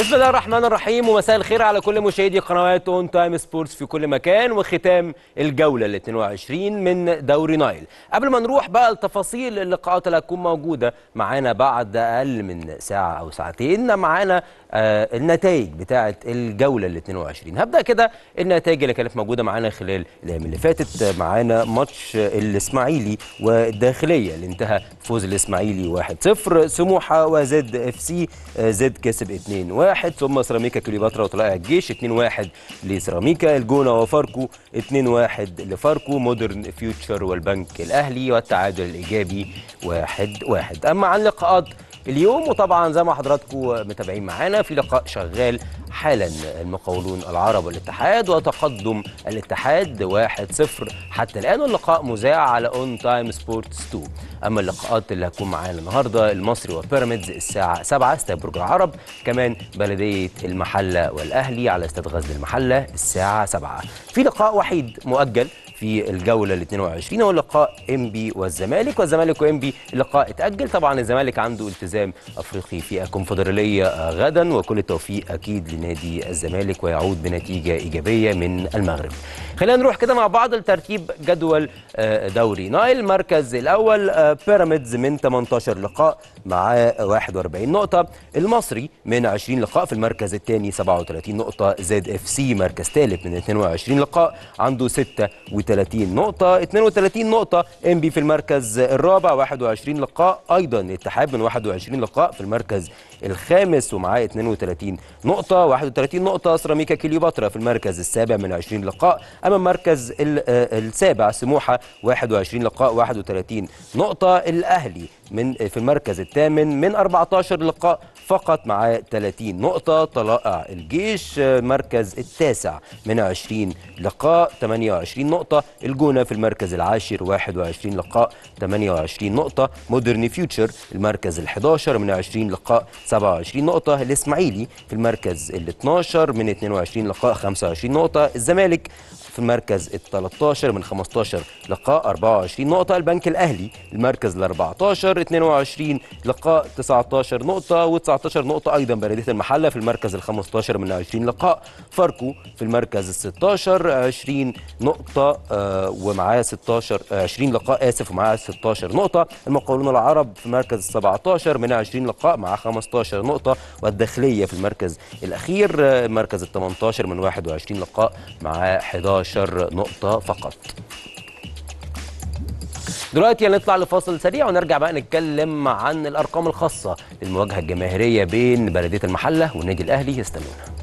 بسم الله الرحمن الرحيم ومساء الخير على كل مشاهدي قنوات اون تايم سبورتس في كل مكان وختام الجوله ال 22 من دوري نايل قبل ما نروح بقى لتفاصيل اللقاءات اللي هتكون موجوده معانا بعد اقل من ساعه او ساعتين معانا آه النتائج بتاعه الجوله ال 22 هبدا كده النتائج اللي كانت موجوده معانا خلال الايام اللي فاتت معانا ماتش الاسماعيلي والداخليه اللي انتهى فوز الاسماعيلي 1-0 سموحه وزد اف سي آه، زد كسب 2 واحد ثم سيراميكا كليوباترا وطلائع الجيش 2-1 لسيراميكا الجونه وفاركو 2-1 لفاركو مودرن فيوتشر والبنك الاهلي والتعادل الايجابي 1-1 اما عن لقاءات اليوم وطبعا زي ما حضراتكم متابعين معانا في لقاء شغال حالا المقاولون العرب والاتحاد وتقدم الاتحاد 1-0 حتى الان واللقاء مذاع على اون تايم سبورتس 2 اما اللقاءات اللي هتكون معانا النهارده المصري وبيراميدز الساعه 7 استاد برج العرب كمان بلديه المحله والاهلي على استاد غزل المحله الساعه 7 في لقاء وحيد مؤجل في الجوله ال 22 ولقاء انبي والزمالك والزمالك وانبي اللقاء اتاجل طبعا الزمالك عنده التزام افريقي في الكونفدراليه آه، غدا وكل التوفيق اكيد لنادي الزمالك ويعود بنتيجه ايجابيه من المغرب خلينا نروح كده مع بعض لترتيب جدول آه، دوري نايل المركز الاول آه، بيراميدز من 18 لقاء مع 41 نقطه المصري من 20 لقاء في المركز الثاني 37 نقطه زد اف سي مركز ثالث من 22 لقاء عنده 36 نقطه 32 نقطه ام بي في المركز الرابع 21 لقاء ايضا الاتحاد من 21 لقاء في المركز الخامس ومعاه 32 نقطه 31 نقطه سيراميكا كليوباترا في المركز السابع من 20 لقاء أمام المركز آه، السابع سموحة 21 لقاء 31 نقطة الأهلي من في المركز الثامن من 14 لقاء فقط مع 30 نقطة طلائع الجيش المركز آه، التاسع من 20 لقاء 28 نقطة الجونة في المركز العاشر 21 لقاء 28 نقطة مودرن فيوتشر المركز ال11 من 20 لقاء 27 نقطة الإسماعيلي في المركز ال12 من 22 لقاء 25 نقطة الزمالك في المركز ال13 من 15 لقاء 24 نقطة البنك الأهلي المركز ال14 22 لقاء 19 نقطة و19 17 نقطة أيضا بلدية المحلة في المركز ال 15 من 20 لقاء فاركو في المركز ال 16 20 نقطة آه، ومعاه 16 20 آه، لقاء آسف ومعاه 16 نقطة المقاولون العرب في المركز ال 17 من 20 لقاء مع 15 نقطة والداخلية في المركز الأخير المركز آه، ال 18 من 21 لقاء مع 11 نقطة فقط دلوقتي هنطلع لفاصل سريع ونرجع بقى نتكلم عن الارقام الخاصه للمواجهه الجماهيريه بين بلديه المحله والنادي الاهلي استنونا